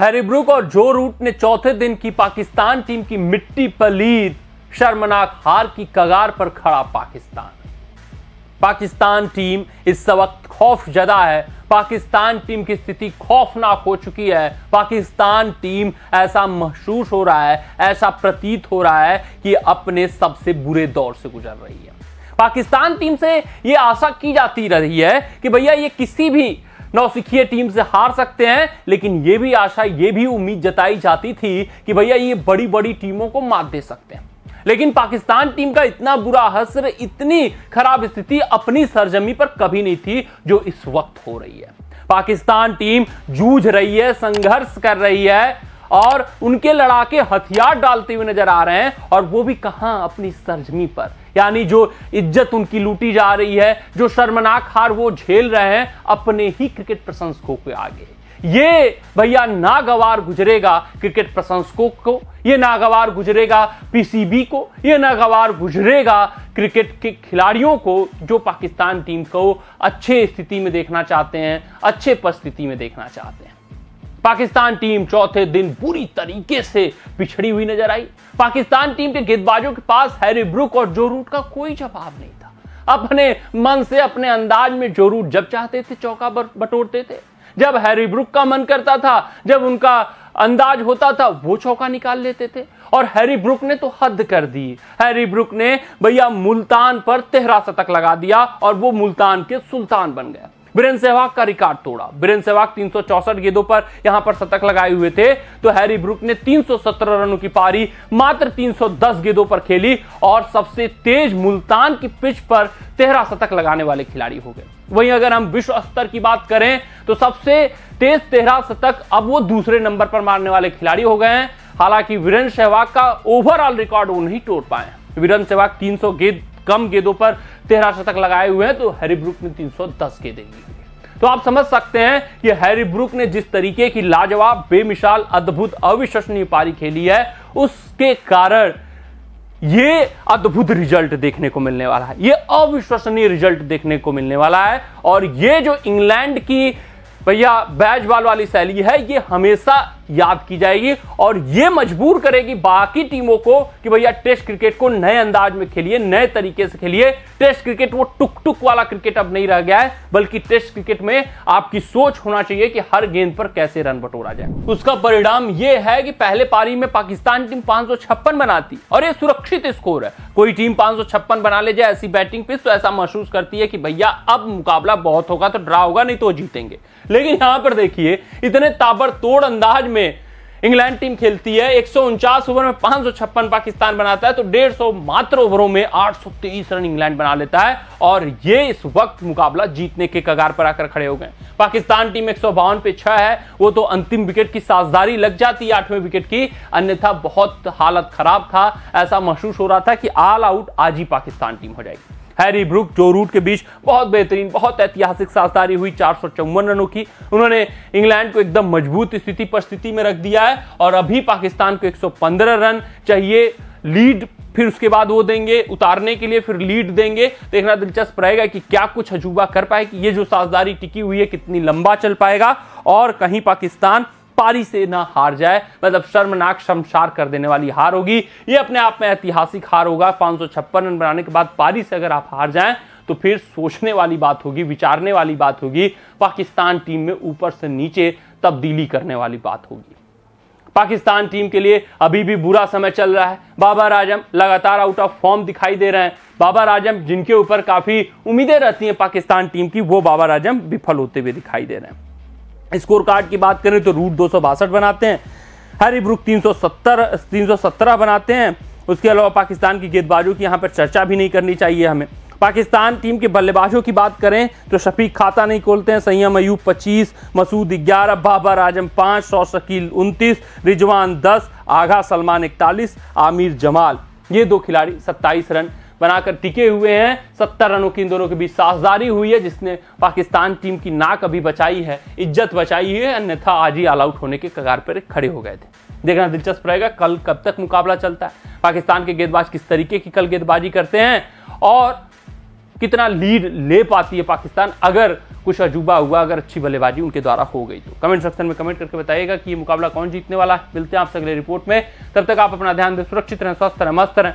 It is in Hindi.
हैरीब्रुक और जो रूट ने चौथे दिन की पाकिस्तान टीम की मिट्टी पलीद शर्मनाक हार की कगार पर खड़ा पाकिस्तान पाकिस्तान टीम इस वक्त खौफ जदा है पाकिस्तान टीम की स्थिति खौफनाक हो चुकी है पाकिस्तान टीम ऐसा महसूस हो रहा है ऐसा प्रतीत हो रहा है कि अपने सबसे बुरे दौर से गुजर रही है पाकिस्तान टीम से यह आशा की जाती रही है कि भैया ये किसी भी नौसिखिया टीम से हार सकते हैं लेकिन यह भी आशा ये भी उम्मीद जताई जाती थी कि भैया ये बड़ी बड़ी टीमों को मात दे सकते हैं लेकिन पाकिस्तान टीम का इतना बुरा हसर इतनी खराब स्थिति अपनी सरजमी पर कभी नहीं थी जो इस वक्त हो रही है पाकिस्तान टीम जूझ रही है संघर्ष कर रही है और उनके लड़ाके हथियार डालते हुए नजर आ रहे हैं और वो भी कहां अपनी सरजमी पर यानी जो इज्जत उनकी लूटी जा रही है जो शर्मनाक हार वो झेल रहे हैं अपने ही क्रिकेट प्रशंसकों के आगे ये भैया नागवार गुजरेगा क्रिकेट प्रशंसकों को ये नागवार गुजरेगा पीसीबी को ये नागवार गुजरेगा क्रिकेट के खिलाड़ियों को जो पाकिस्तान टीम को अच्छे स्थिति में देखना चाहते हैं अच्छे परिस्थिति में देखना चाहते हैं पाकिस्तान टीम चौथे दिन बुरी तरीके से पिछड़ी हुई नजर आई पाकिस्तान टीम के गेंदबाजों के पास हैरी ब्रुक और जोरूट का कोई जवाब नहीं था अपने मन से अपने अंदाज में जोरूट जब चाहते थे चौका बटोरते थे जब हैरी ब्रुक का मन करता था जब उनका अंदाज होता था वो चौका निकाल लेते थे और हैरी ब्रुक ने तो हद कर दी हैरी ब्रुक ने भैया मुल्तान पर तेहरा शतक लगा दिया और वो मुल्तान के सुल्तान बन गया बीरेन सहवाग का रिकॉर्ड तोड़ा बीरेन सहवाग तीन गेंदों पर यहां पर शतक लगाए हुए थे तो हैरी ब्रुक ने 317 रनों की पारी मात्र 310 गेंदों पर खेली और सबसे तेज मुल्तान की पिच पर तेरह शतक लगाने वाले खिलाड़ी हो गए वहीं अगर हम विश्व स्तर की बात करें तो सबसे तेज तेरह शतक अब वो दूसरे नंबर पर मारने वाले खिलाड़ी हो गए हैं हालांकि वीरेन्द्र सहवाग का ओवरऑल रिकॉर्ड वो नहीं तोड़ पाए वीरेन्द्र सहवाग तीन गेंद कम गेंदों पर तेरह शतक लगाए हुए हैं तो हैरी ब्रुक ने 310 गेंदें ली तो आप समझ सकते हैं कि हैरी ब्रुक ने जिस तरीके की लाजवाब बेमिसाल अद्भुत अविश्वसनीय पारी खेली है उसके कारण ये अद्भुत रिजल्ट देखने को मिलने वाला है ये अविश्वसनीय रिजल्ट देखने को मिलने वाला है और ये जो इंग्लैंड की भैया बैज बॉल वाली शैली है ये हमेशा याद की जाएगी और यह मजबूर करेगी बाकी टीमों को कि भैया टेस्ट क्रिकेट को नए अंदाज में खेलिए नए तरीके से खेलिए टेस्ट क्रिकेट वो टुक टुक वाला क्रिकेट अब नहीं रह गया है बल्कि टेस्ट क्रिकेट में आपकी सोच होना चाहिए कि हर गेंद पर कैसे रन बटोरा जाए उसका परिणाम यह है कि पहले पारी में पाकिस्तान टीम पांच बनाती और यह सुरक्षित स्कोर है कोई टीम पांच बना ले जाए ऐसी बैटिंग पिच तो ऐसा महसूस करती है कि भैया अब मुकाबला बहुत होगा तो ड्रा होगा नहीं तो जीतेंगे लेकिन यहां पर देखिए इतने ताबड़तोड़ अंदाज में में इंग्लैंड टीम खेलती है एक ओवर में पांच पाकिस्तान बनाता है तो डेढ़ मात्र ओवरों में 823 रन इंग्लैंड बना लेता है और ये इस वक्त मुकाबला जीतने के कगार पर आकर खड़े हो गए पाकिस्तान टीम एक पे छह है वो तो अंतिम विकेट की साझदारी लग जाती है आठवें विकेट की अन्यथा बहुत हालत खराब था ऐसा महसूस हो रहा था कि ऑल आउट आज ही पाकिस्तान टीम हो जाएगी हैरी ब्रुक जो रूट के बीच बहुत बेहतरीन बहुत ऐतिहासिक साझेदारी हुई चार रनों की उन्होंने इंग्लैंड को एकदम मजबूत स्थिति पर स्थिति में रख दिया है और अभी पाकिस्तान को पंद्रह रन चाहिए लीड फिर उसके बाद वो देंगे उतारने के लिए फिर लीड देंगे देखना दिलचस्प रहेगा कि क्या कुछ अजूबा कर पाए कि ये जो साझेदारी टिकी हुई है कितनी लंबा चल पाएगा और कहीं पाकिस्तान पारी से ना हार जाए मतलब शर्मनाक शमशार कर देने वाली हार होगी ये अपने आप में ऐतिहासिक हार होगा पांच रन बनाने के बाद पारी से अगर आप हार जाए तो फिर सोचने वाली बात होगी विचारने वाली बात होगी पाकिस्तान टीम में ऊपर से नीचे तब्दीली करने वाली बात होगी पाकिस्तान टीम के लिए अभी भी बुरा समय चल रहा है बाबर आजम लगातार आउट ऑफ फॉर्म दिखाई दे रहे हैं बाबर आजम जिनके ऊपर काफी उम्मीदें रहती हैं पाकिस्तान टीम की वो बाबर आजम विफल होते हुए दिखाई दे रहे हैं स्कोर कार्ड की बात करें तो रूट दो बनाते हैं हरी ब्रुक तीन सौ बनाते हैं उसके अलावा पाकिस्तान की गेंदबाजों की यहाँ पर चर्चा भी नहीं करनी चाहिए हमें पाकिस्तान टीम के बल्लेबाजों की बात करें तो शफीक खाता नहीं खोलते हैं सैयम अयूब 25 मसूद 11 बाबर आजम 5 सौ शकील उनतीस रिजवान 10 आगा सलमान 41 आमिर जमाल ये दो खिलाड़ी 27 रन बनाकर टिके हुए हैं सत्तर रनों की इन दोनों के बीच साझदारी हुई है जिसने पाकिस्तान टीम की नाक अभी बचाई है इज्जत बचाई है अन्यथा आज ही ऑल आउट होने के कगार पर खड़े हो गए थे देखना दिलचस्प रहेगा कल कब तक मुकाबला चलता है पाकिस्तान के गेंदबाज किस तरीके की कल गेंदबाजी करते हैं और कितना लीड ले पाती है पाकिस्तान अगर कुछ अजूबा हुआ अगर अच्छी बल्लेबाजी उनके द्वारा हो गई तो कमेंट सेक्शन में कमेंट करके बताइएगा कि ये मुकाबला कौन जीतने वाला है मिलते हैं आपसे अगले रिपोर्ट में तब तक आप अपना ध्यान दें सुरक्षित रहें स्वस्थ रहें मस्त रहें